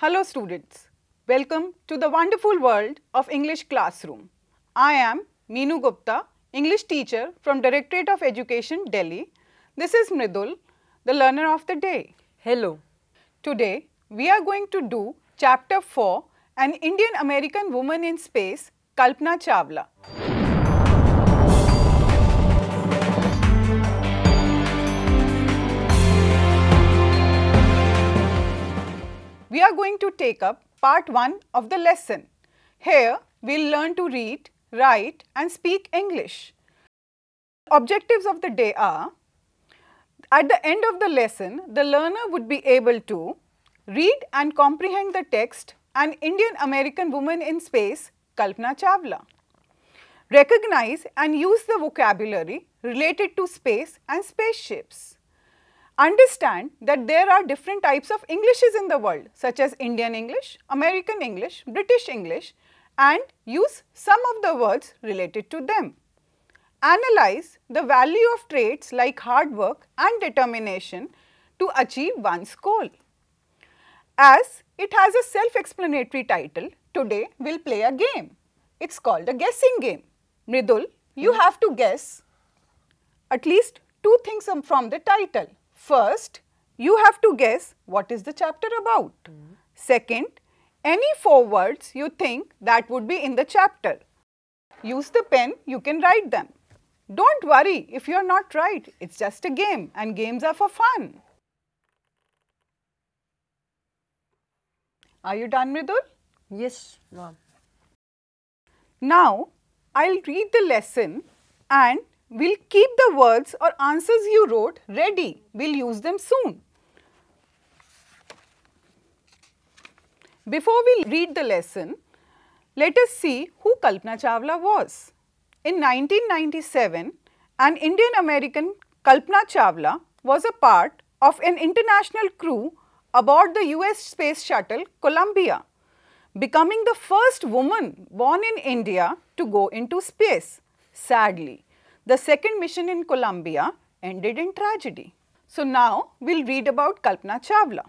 Hello students, welcome to the wonderful world of English classroom. I am Meenu Gupta, English teacher from Directorate of Education, Delhi. This is Mridul, the learner of the day. Hello. Today, we are going to do chapter 4, An Indian American Woman in Space, Kalpana Chawla. we are going to take up part 1 of the lesson. Here, we will learn to read, write and speak English. Objectives of the day are, at the end of the lesson, the learner would be able to read and comprehend the text An Indian American Woman in Space, Kalpana Chawla. Recognize and use the vocabulary related to space and spaceships understand that there are different types of Englishes in the world such as Indian English, American English, British English and use some of the words related to them. Analyze the value of traits like hard work and determination to achieve one's goal. As it has a self-explanatory title, today we will play a game. It is called a guessing game. Nidul, you hmm. have to guess at least two things from the title. First, you have to guess what is the chapter about. Mm. Second, any four words you think that would be in the chapter. Use the pen, you can write them. Don't worry if you are not right, it's just a game and games are for fun. Are you done, Mridul? Yes, ma'am. Now, I'll read the lesson and We'll keep the words or answers you wrote ready. We'll use them soon. Before we read the lesson, let us see who Kalpana Chawla was. In 1997, an Indian-American Kalpana Chawla was a part of an international crew aboard the US space shuttle Columbia, becoming the first woman born in India to go into space, sadly. The second mission in Colombia ended in tragedy. So now we'll read about Kalpana Chawla.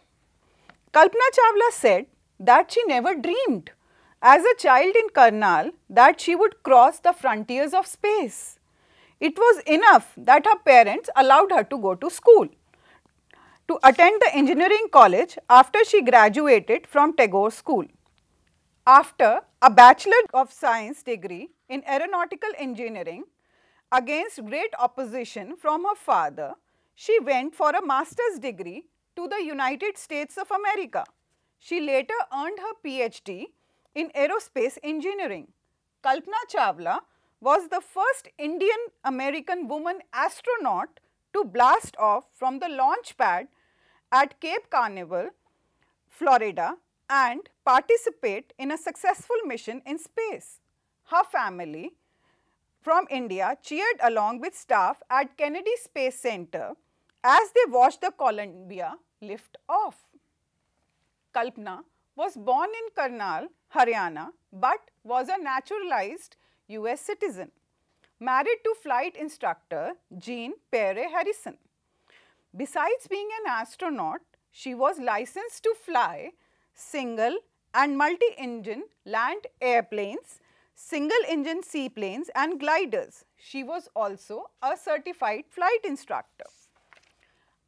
Kalpana Chawla said that she never dreamed as a child in Karnal that she would cross the frontiers of space. It was enough that her parents allowed her to go to school, to attend the engineering college after she graduated from Tagore School. After a Bachelor of Science degree in Aeronautical Engineering Against great opposition from her father, she went for a master's degree to the United States of America. She later earned her PhD in aerospace engineering. Kalpana Chawla was the first Indian American woman astronaut to blast off from the launch pad at Cape Carnival, Florida and participate in a successful mission in space. Her family from India cheered along with staff at Kennedy Space Center as they watched the Columbia lift off. Kalpana was born in Karnal, Haryana but was a naturalized US citizen, married to flight instructor Jean Pere Harrison. Besides being an astronaut, she was licensed to fly single and multi-engine land airplanes single engine seaplanes and gliders. She was also a certified flight instructor.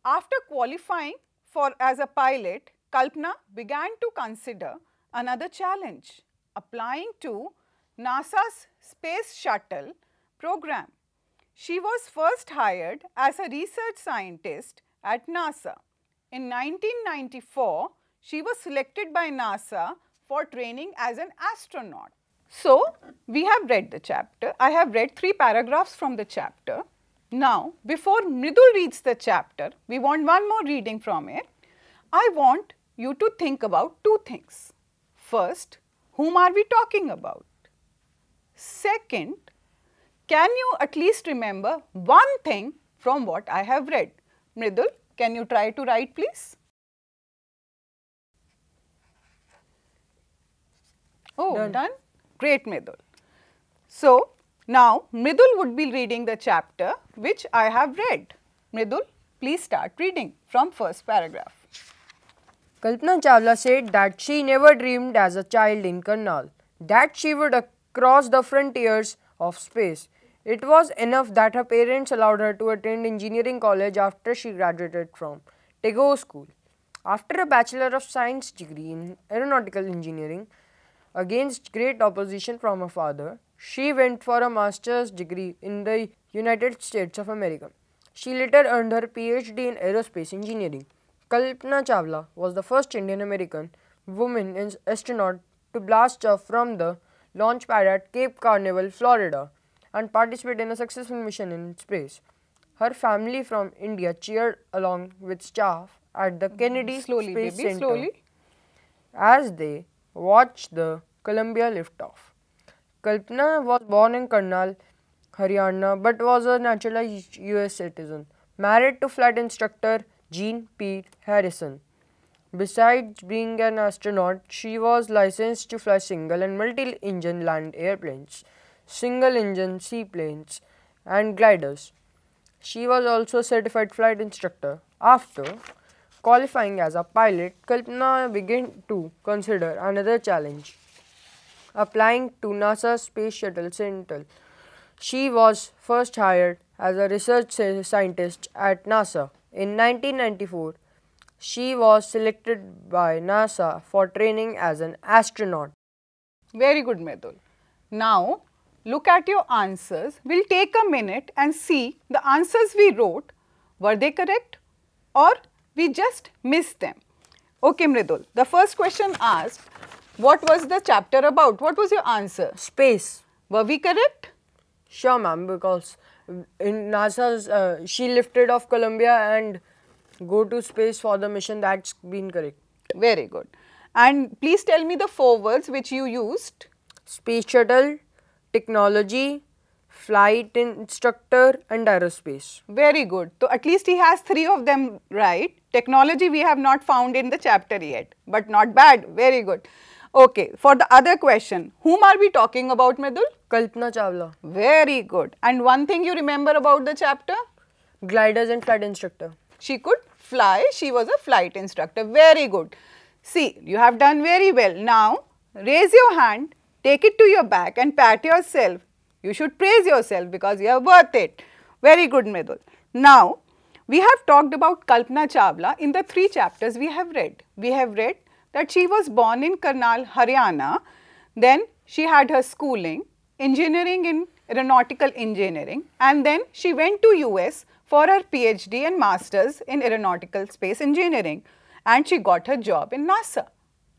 After qualifying for as a pilot, Kalpana began to consider another challenge, applying to NASA's Space Shuttle program. She was first hired as a research scientist at NASA. In 1994, she was selected by NASA for training as an astronaut. So, we have read the chapter. I have read three paragraphs from the chapter. Now, before Nidul reads the chapter, we want one more reading from it. I want you to think about two things. First, whom are we talking about? Second, can you at least remember one thing from what I have read? Mridul, can you try to write please? Oh, done? done? Great Midul. So, now Midul would be reading the chapter which I have read. Midul, please start reading from first paragraph. Kalpana Chawla said that she never dreamed as a child in Karnal that she would cross the frontiers of space. It was enough that her parents allowed her to attend engineering college after she graduated from Tagore School. After a Bachelor of Science degree in Aeronautical Engineering, Against great opposition from her father, she went for a master's degree in the United States of America. She later earned her PhD in aerospace engineering. Kalpana Chawla was the first Indian American woman astronaut to blast off from the launch pad at Cape Carnival, Florida and participate in a successful mission in space. Her family from India cheered along with staff at the Kennedy slowly, Space baby, Center slowly. as they watch the Columbia liftoff. Kalpana was born in Karnal, Haryana, but was a naturalized US citizen, married to flight instructor Jean P. Harrison. Besides being an astronaut, she was licensed to fly single and multi-engine land airplanes, single-engine seaplanes, and gliders. She was also a certified flight instructor. After Qualifying as a pilot, Kalpana began to consider another challenge. Applying to NASA's Space Shuttle Central, she was first hired as a research scientist at NASA. In 1994, she was selected by NASA for training as an astronaut. Very good, Medul. Now, look at your answers. We'll take a minute and see the answers we wrote. Were they correct or we just miss them. Okay, Mridul. The first question asked, what was the chapter about? What was your answer? Space. Were we correct? Sure, ma'am, because in NASA's, uh, she lifted off Columbia and go to space for the mission. That's been correct. Very good. And please tell me the four words which you used. Space shuttle, technology, flight instructor and aerospace. Very good. So, at least he has three of them right. Technology we have not found in the chapter yet, but not bad, very good. Okay, for the other question, whom are we talking about, Medul? Kalpana Chawla. Very good. And one thing you remember about the chapter? Gliders and flight instructor. She could fly, she was a flight instructor. Very good. See, you have done very well. Now, raise your hand, take it to your back and pat yourself. You should praise yourself because you are worth it. Very good, Medul. Now, we have talked about Kalpana Chawla in the three chapters we have read. We have read that she was born in Karnal, Haryana. Then she had her schooling, engineering in aeronautical engineering and then she went to US for her PhD and masters in aeronautical space engineering and she got her job in NASA.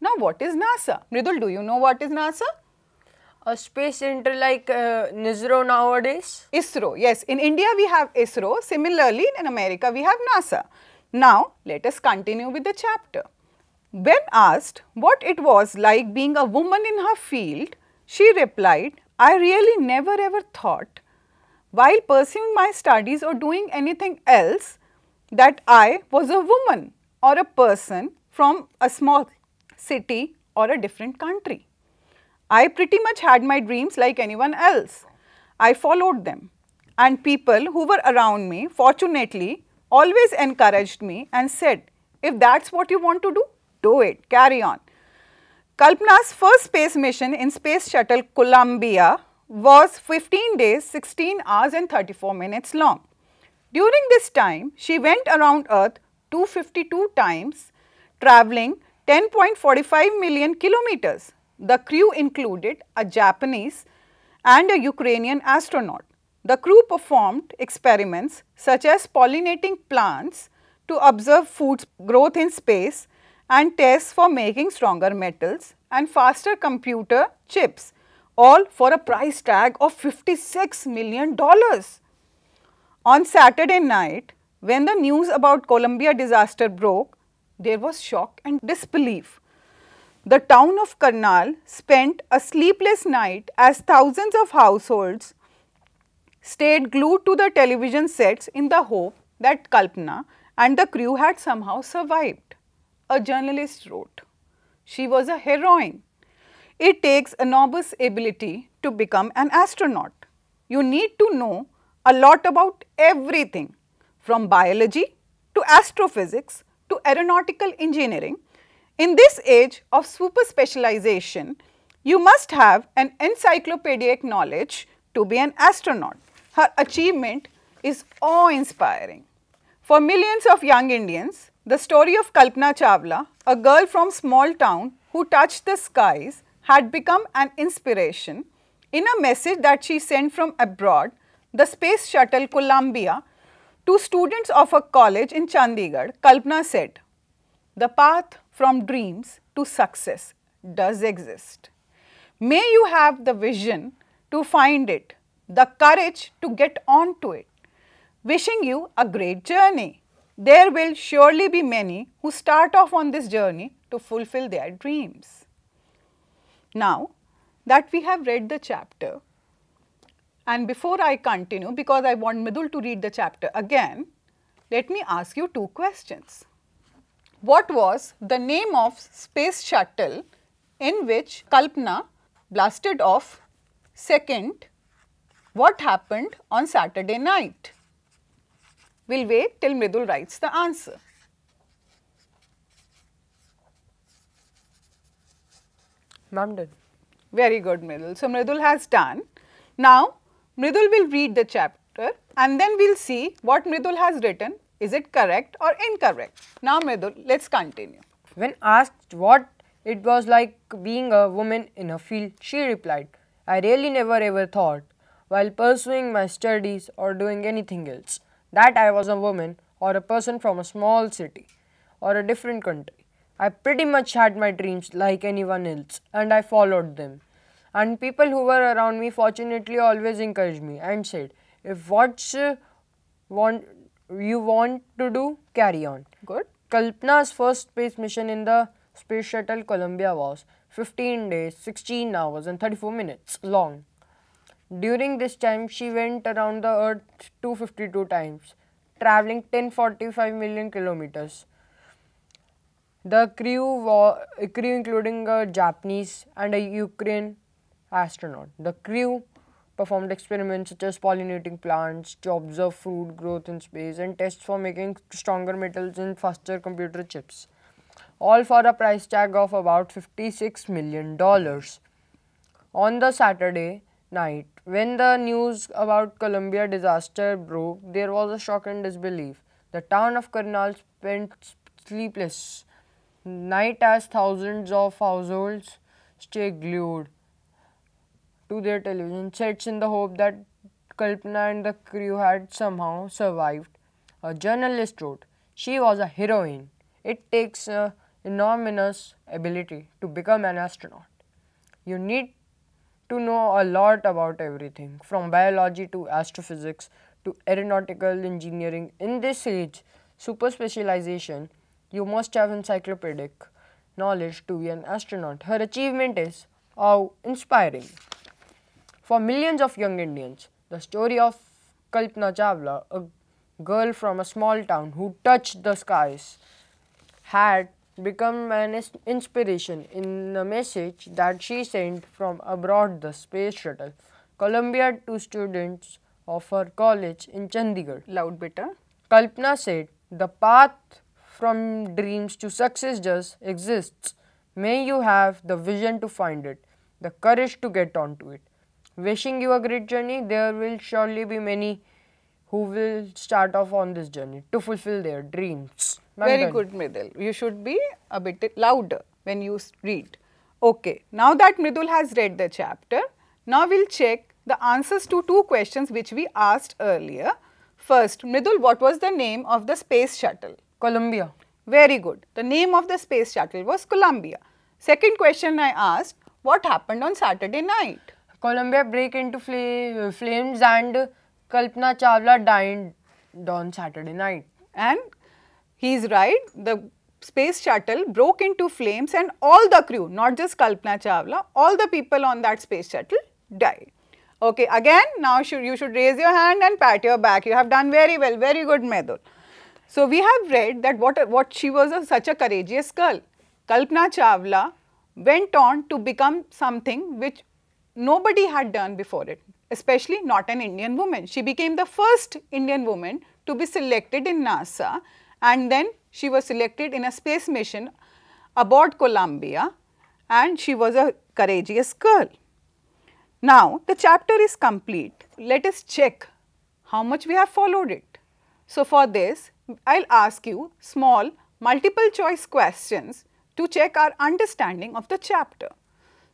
Now what is NASA? Mridul, do you know what is NASA? a space center like uh, NISRO nowadays? ISRO, yes. In India, we have ISRO. Similarly, in America, we have NASA. Now, let us continue with the chapter. When asked what it was like being a woman in her field, she replied, I really never ever thought while pursuing my studies or doing anything else that I was a woman or a person from a small city or a different country. I pretty much had my dreams like anyone else. I followed them. And people who were around me, fortunately, always encouraged me and said, if that's what you want to do, do it, carry on. Kalpana's first space mission in Space Shuttle Columbia was 15 days, 16 hours and 34 minutes long. During this time, she went around Earth 252 times, traveling 10.45 million kilometers the crew included a Japanese and a Ukrainian astronaut. The crew performed experiments such as pollinating plants to observe food growth in space and tests for making stronger metals and faster computer chips, all for a price tag of $56 million. On Saturday night, when the news about Columbia disaster broke, there was shock and disbelief the town of Karnal spent a sleepless night as thousands of households stayed glued to the television sets in the hope that Kalpana and the crew had somehow survived. A journalist wrote, She was a heroine. It takes enormous ability to become an astronaut. You need to know a lot about everything from biology to astrophysics to aeronautical engineering in this age of super specialization, you must have an encyclopedic knowledge to be an astronaut. Her achievement is awe-inspiring. For millions of young Indians, the story of Kalpana Chawla, a girl from small town who touched the skies, had become an inspiration. In a message that she sent from abroad, the space shuttle Columbia, to students of a college in Chandigarh, Kalpana said, the path from dreams to success does exist. May you have the vision to find it, the courage to get on to it. Wishing you a great journey. There will surely be many who start off on this journey to fulfill their dreams. Now that we have read the chapter and before I continue because I want Midul to read the chapter again, let me ask you two questions what was the name of space shuttle in which Kalpana blasted off? Second, what happened on Saturday night? We'll wait till Mridul writes the answer. Ma'am done. Very good Mridul. So, Mridul has done. Now, Mridul will read the chapter and then we will see what Mridul has written is it correct or incorrect? Now, Medul, let's continue. When asked what it was like being a woman in a field, she replied, I really never ever thought, while pursuing my studies or doing anything else, that I was a woman or a person from a small city or a different country. I pretty much had my dreams like anyone else and I followed them. And people who were around me fortunately always encouraged me and said, if what's uh, want you want to do, carry on. Good. Kalpana's first space mission in the space shuttle Columbia was 15 days, 16 hours and 34 minutes long. During this time, she went around the earth 252 times, traveling 1045 million kilometers. The crew, crew including a Japanese and a Ukrainian astronaut. The crew performed experiments such as pollinating plants to observe fruit growth in space and tests for making stronger metals in faster computer chips, all for a price tag of about $56 million. On the Saturday night, when the news about Columbia disaster broke, there was a shock and disbelief. The town of Karnal spent sleepless night as thousands of households stay glued to their television sets in the hope that Kalpana and the crew had somehow survived. A journalist wrote, She was a heroine. It takes an enormous ability to become an astronaut. You need to know a lot about everything, from biology to astrophysics to aeronautical engineering. In this age, super specialization, you must have encyclopedic knowledge to be an astronaut. Her achievement is how inspiring. For millions of young Indians, the story of Kalpana Chawla, a girl from a small town who touched the skies, had become an inspiration in the message that she sent from aboard the space shuttle Columbia to students of her college in Chandigarh. Loud better. Kalpana said, the path from dreams to success just exists. May you have the vision to find it, the courage to get onto it, wishing you a great journey. There will surely be many who will start off on this journey to fulfill their dreams. Very good, Mridul. You should be a bit louder when you read. Okay, now that Mridul has read the chapter, now we'll check the answers to two questions which we asked earlier. First, Mridul, what was the name of the space shuttle? Columbia. Very good. The name of the space shuttle was Columbia. Second question I asked, what happened on Saturday night? Columbia break into fl flames and Kalpana Chawla died on Saturday night. And he's right, the space shuttle broke into flames and all the crew, not just Kalpana Chawla, all the people on that space shuttle died. Okay, again, now should, you should raise your hand and pat your back. You have done very well, very good, Medul. So, we have read that what, what she was a, such a courageous girl. Kalpana Chawla went on to become something which nobody had done before it, especially not an Indian woman. She became the first Indian woman to be selected in NASA and then she was selected in a space mission aboard Columbia and she was a courageous girl. Now, the chapter is complete. Let us check how much we have followed it. So, for this, I will ask you small multiple choice questions to check our understanding of the chapter.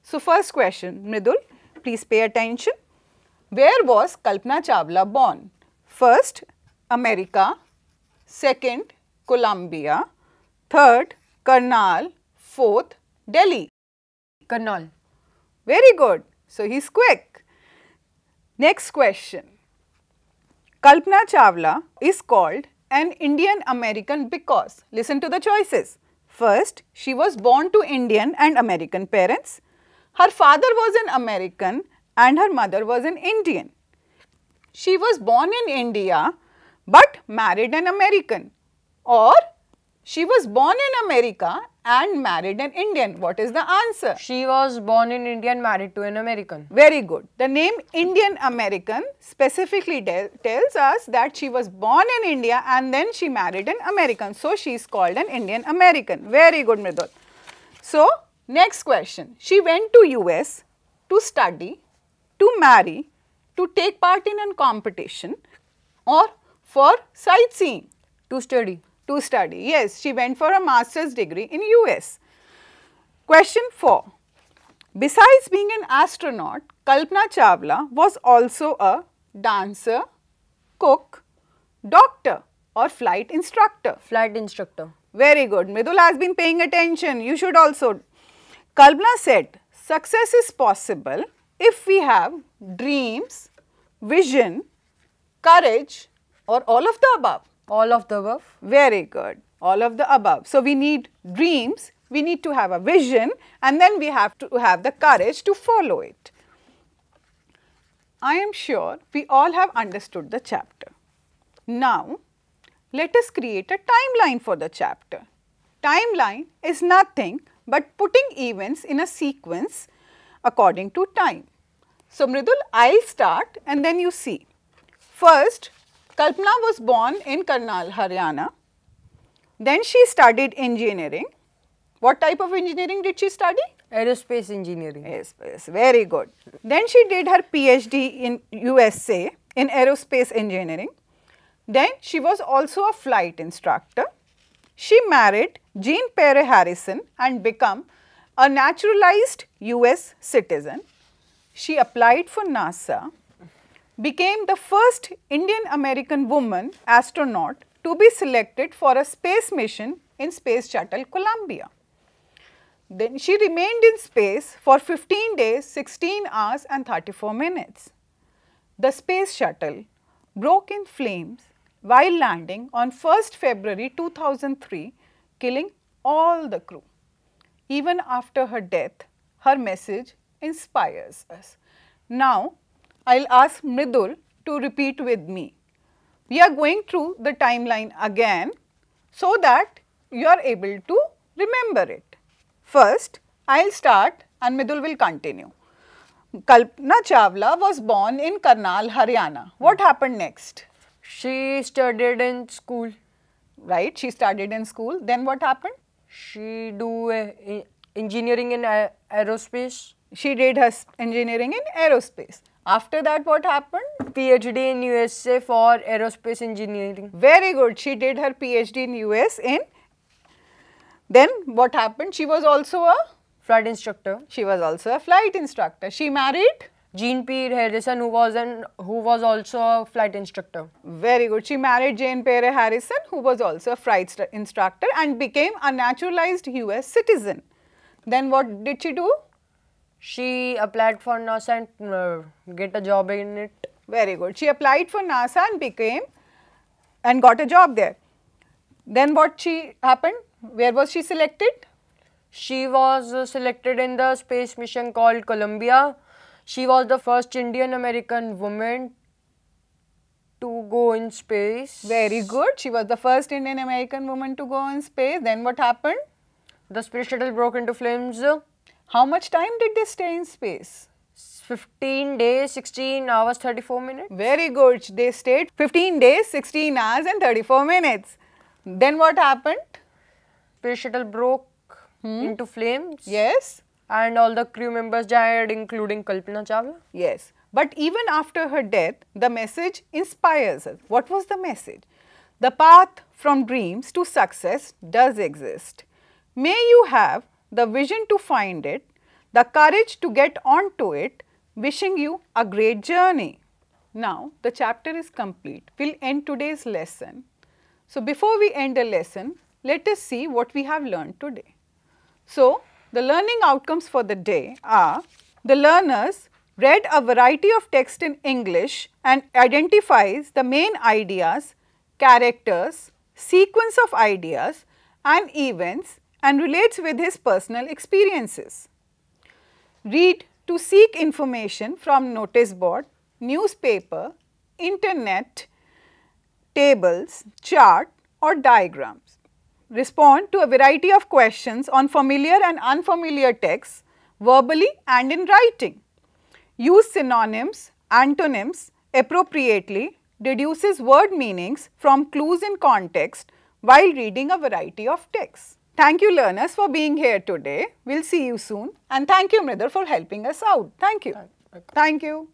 So, first question, Mridul, please pay attention. Where was Kalpana Chawla born? First, America. Second, Colombia. Third, Karnal. Fourth, Delhi. Karnal. Very good. So, he's quick. Next question. Kalpana Chawla is called an Indian American because, listen to the choices. First, she was born to Indian and American parents. Her father was an American and her mother was an Indian. She was born in India but married an American or she was born in America and married an Indian. What is the answer? She was born in India and married to an American. Very good. The name Indian American specifically tells us that she was born in India and then she married an American. So, she is called an Indian American. Very good, Mridul. So, Next question, she went to US to study, to marry, to take part in a competition or for sightseeing. To study. To study, yes, she went for a master's degree in US. Question 4. Besides being an astronaut, Kalpana Chawla was also a dancer, cook, doctor or flight instructor. Flight instructor. Very good. Midula has been paying attention. You should also Kalpana said success is possible if we have dreams, vision, courage or all of the above. All of the above. Very good. All of the above. So, we need dreams, we need to have a vision and then we have to have the courage to follow it. I am sure we all have understood the chapter. Now, let us create a timeline for the chapter. Timeline is nothing but putting events in a sequence according to time. So, Mridul, I will start and then you see. First, Kalpana was born in Karnal, Haryana. Then she studied engineering. What type of engineering did she study? Aerospace engineering. Aerospace, very good. Then she did her PhD in USA in aerospace engineering. Then she was also a flight instructor. She married Jean Perry Harrison and become a naturalized US citizen. She applied for NASA, became the first Indian American woman astronaut to be selected for a space mission in Space Shuttle Columbia. Then she remained in space for 15 days, 16 hours and 34 minutes. The space shuttle broke in flames while landing on 1st February 2003 killing all the crew. Even after her death, her message inspires us. Now, I'll ask Mridul to repeat with me. We are going through the timeline again so that you are able to remember it. First, I'll start and Mridul will continue. Kalpana Chawla was born in Karnal, Haryana. What happened next? She studied in school right? She studied in school. Then what happened? She do uh, engineering in uh, aerospace. She did her engineering in aerospace. After that, what happened? PhD in USA for aerospace engineering. Very good. She did her PhD in US in. Then what happened? She was also a flight instructor. She was also a flight instructor. She married Jean Pierre Harrison, who was an who was also a flight instructor. Very good. She married Jane Pere Harrison, who was also a flight instructor and became a naturalized U.S. citizen. Then what did she do? She applied for NASA and uh, get a job in it. Very good. She applied for NASA and became and got a job there. Then what she happened? Where was she selected? She was uh, selected in the space mission called Columbia she was the first Indian American woman to go in space. Very good. She was the first Indian American woman to go in space. Then what happened? The space shuttle broke into flames. How much time did they stay in space? 15 days, 16 hours, 34 minutes. Very good. They stayed 15 days, 16 hours and 34 minutes. Then what happened? Space shuttle broke hmm? into flames. Yes and all the crew members died including Kalpana Chawla. Yes, but even after her death, the message inspires us. What was the message? The path from dreams to success does exist. May you have the vision to find it, the courage to get on to it, wishing you a great journey. Now, the chapter is complete. We will end today's lesson. So, before we end the lesson, let us see what we have learned today. So, the learning outcomes for the day are the learners read a variety of text in English and identifies the main ideas, characters, sequence of ideas and events and relates with his personal experiences. Read to seek information from notice board, newspaper, internet, tables, chart or diagram respond to a variety of questions on familiar and unfamiliar texts verbally and in writing. Use synonyms, antonyms appropriately deduces word meanings from clues in context while reading a variety of texts. Thank you learners for being here today. We will see you soon and thank you Mridhar for helping us out. Thank you. Thank you.